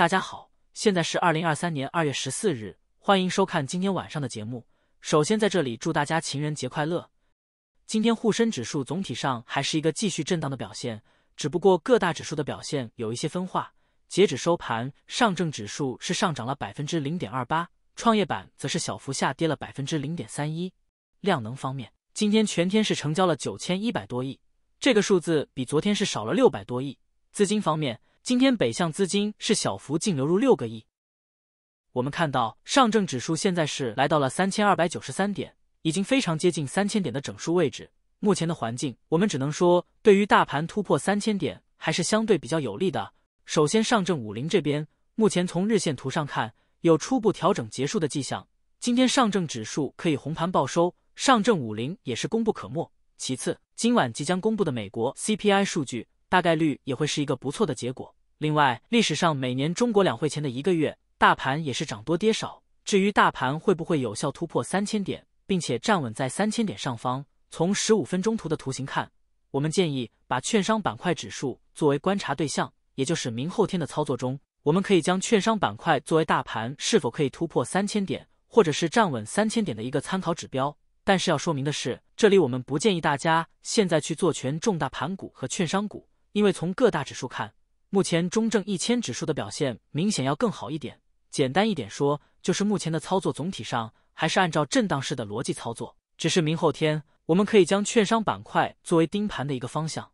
大家好，现在是二零二三年二月十四日，欢迎收看今天晚上的节目。首先，在这里祝大家情人节快乐。今天沪深指数总体上还是一个继续震荡的表现，只不过各大指数的表现有一些分化。截止收盘，上证指数是上涨了百分之零点二八，创业板则是小幅下跌了百分之零点三一。量能方面，今天全天是成交了九千一百多亿，这个数字比昨天是少了六百多亿。资金方面，今天北向资金是小幅净流入六个亿。我们看到上证指数现在是来到了三千二百九十三点，已经非常接近三千点的整数位置。目前的环境，我们只能说对于大盘突破三千点还是相对比较有利的。首先，上证五零这边目前从日线图上看有初步调整结束的迹象。今天上证指数可以红盘报收，上证五零也是功不可没。其次，今晚即将公布的美国 CPI 数据。大概率也会是一个不错的结果。另外，历史上每年中国两会前的一个月，大盘也是涨多跌少。至于大盘会不会有效突破三千点，并且站稳在三千点上方，从十五分钟图的图形看，我们建议把券商板块指数作为观察对象。也就是明后天的操作中，我们可以将券商板块作为大盘是否可以突破三千点，或者是站稳三千点的一个参考指标。但是要说明的是，这里我们不建议大家现在去做全重大盘股和券商股。因为从各大指数看，目前中证一千指数的表现明显要更好一点。简单一点说，就是目前的操作总体上还是按照震荡式的逻辑操作，只是明后天我们可以将券商板块作为盯盘的一个方向。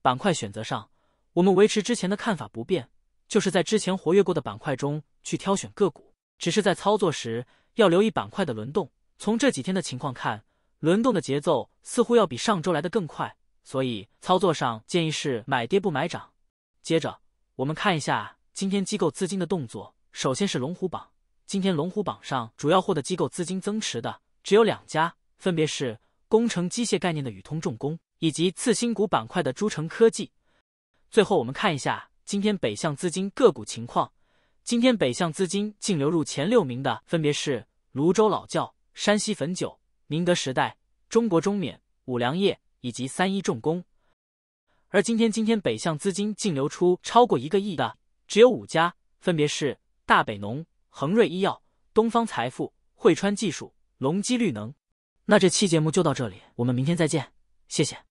板块选择上，我们维持之前的看法不变，就是在之前活跃过的板块中去挑选个股，只是在操作时要留意板块的轮动。从这几天的情况看，轮动的节奏似乎要比上周来的更快。所以，操作上建议是买跌不买涨。接着，我们看一下今天机构资金的动作。首先是龙虎榜，今天龙虎榜上主要获得机构资金增持的只有两家，分别是工程机械概念的宇通重工以及次新股板块的诸城科技。最后，我们看一下今天北向资金个股情况。今天北向资金净流入前六名的分别是泸州老窖、山西汾酒、宁德时代、中国中缅、五粮液。以及三一重工，而今天今天北向资金净流出超过一个亿的只有五家，分别是大北农、恒瑞医药、东方财富、汇川技术、隆基绿能。那这期节目就到这里，我们明天再见，谢谢。